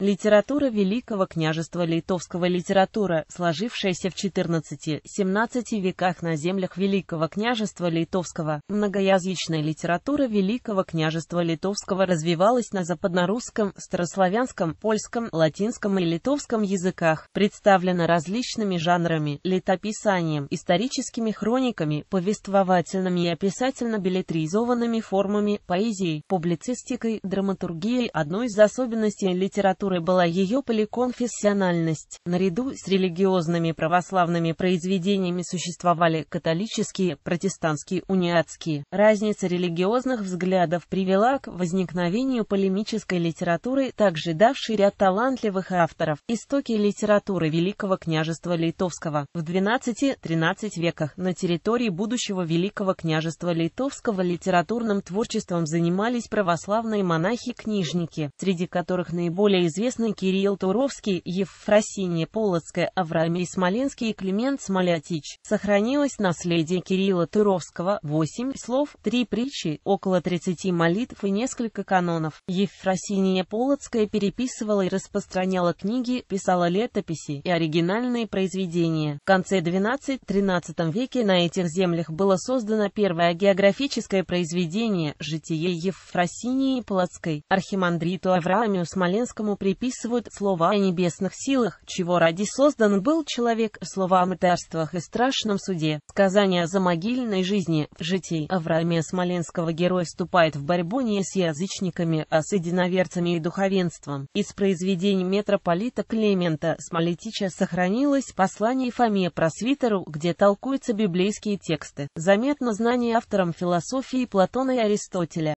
Литература Великого княжества Литовского литература, сложившаяся в XIV-XVII веках на землях Великого княжества Литовского, многоязычная литература Великого княжества Литовского развивалась на западнорусском, старославянском, польском, латинском и литовском языках, представлена различными жанрами, летописанием, историческими хрониками, повествовательными и описательно-билетризованными формами, поэзией, публицистикой, драматургией. Одной из особенностей литературы культуры была ее поликонфессиональность. Наряду с религиозными православными произведениями существовали католические, протестантские, униатские. Разница религиозных взглядов привела к возникновению полемической литературы, также давшей ряд талантливых авторов. Истоки литературы Великого княжества Литовского. В 12-13 веках на территории будущего Великого княжества Литовского литературным творчеством занимались православные монахи-книжники, среди которых наиболее известны известны Кирилл Туровский, Евфросиния Полоцкая, Авраамий Смоленский и Климент Смолятич. Сохранилось наследие Кирилла Туровского, 8 слов, 3 притчи, около 30 молитв и несколько канонов. Евфросиния Полоцкая переписывала и распространяла книги, писала летописи и оригинальные произведения. В конце 12-13 веке на этих землях было создано первое географическое произведение «Житие Евфросинии Полоцкой». Архимандриту Авраамию Смоленскому при приписывают слова о небесных силах, чего ради создан был человек, слова о мытарствах и страшном суде, сказания за могильной жизни, житий Авраамия Смоленского герой вступает в борьбу не с язычниками, а с единоверцами и духовенством. Из произведений митрополита Клемента Смолетича сохранилось послание Фоме Просвитеру, где толкуются библейские тексты. Заметно знание автором философии Платона и Аристотеля.